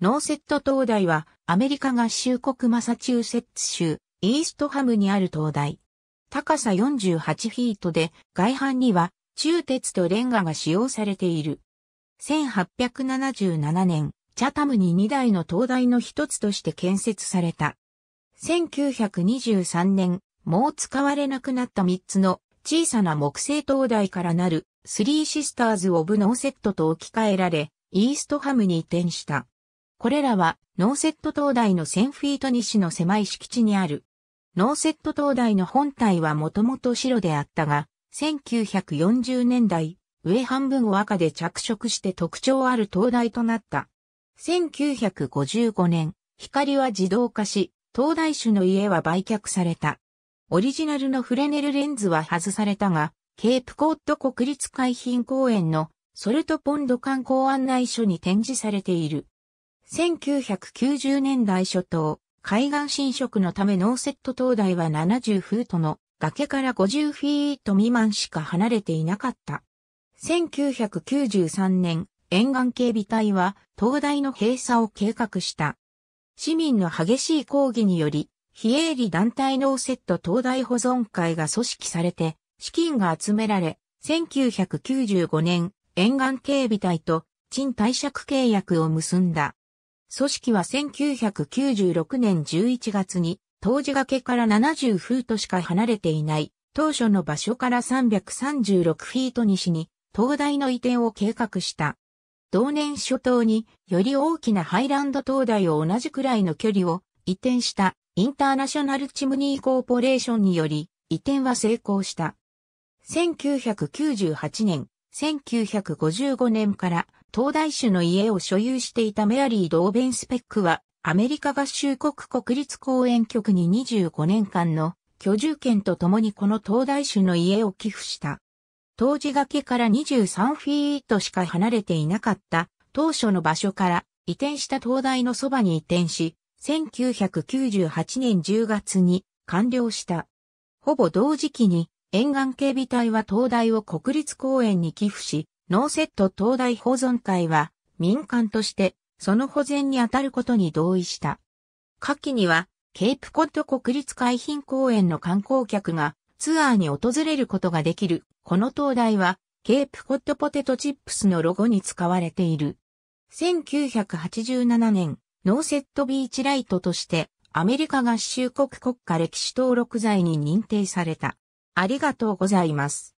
ノーセット灯台はアメリカ合衆国マサチューセッツ州イーストハムにある灯台。高さ48フィートで外板には中鉄とレンガが使用されている。1877年、チャタムに2台の灯台の一つとして建設された。1923年、もう使われなくなった3つの小さな木製灯台からなるスリーシスターズ・オブ・ノーセットと置き換えられ、イーストハムに移転した。これらは、ノーセット灯台の1000フィート西の狭い敷地にある。ノーセット灯台の本体はもともと白であったが、1940年代、上半分を赤で着色して特徴ある灯台となった。1955年、光は自動化し、灯台種の家は売却された。オリジナルのフレネルレンズは外されたが、ケープコッド国立海浜公園のソルトポンド観光案内所に展示されている。1990年代初頭、海岸侵食のためノーセット灯台は70フートの崖から50フィート未満しか離れていなかった。1993年、沿岸警備隊は灯台の閉鎖を計画した。市民の激しい抗議により、非営利団体ノーセット灯台保存会が組織されて、資金が集められ、1995年、沿岸警備隊と賃貸借契約を結んだ。組織は1996年11月に、当時崖から70フートしか離れていない、当初の場所から336フィート西に、灯台の移転を計画した。同年初頭に、より大きなハイランド灯台を同じくらいの距離を移転したインターナショナルチムニーコーポレーションにより、移転は成功した。1998年、1955年から東大種の家を所有していたメアリー・ドーベンスペックは、アメリカ合衆国国立公園局に25年間の居住権とともにこの東大種の家を寄付した。当時崖から23フィートしか離れていなかった当初の場所から移転した東大のそばに移転し、1998年10月に完了した。ほぼ同時期に沿岸警備隊は東大を国立公園に寄付し、ノーセット灯台保存会は民間としてその保全に当たることに同意した。下記にはケープコッド国立海浜公園の観光客がツアーに訪れることができる。この灯台はケープコッドポテトチップスのロゴに使われている。1987年、ノーセットビーチライトとしてアメリカ合衆国国家歴史登録罪に認定された。ありがとうございます。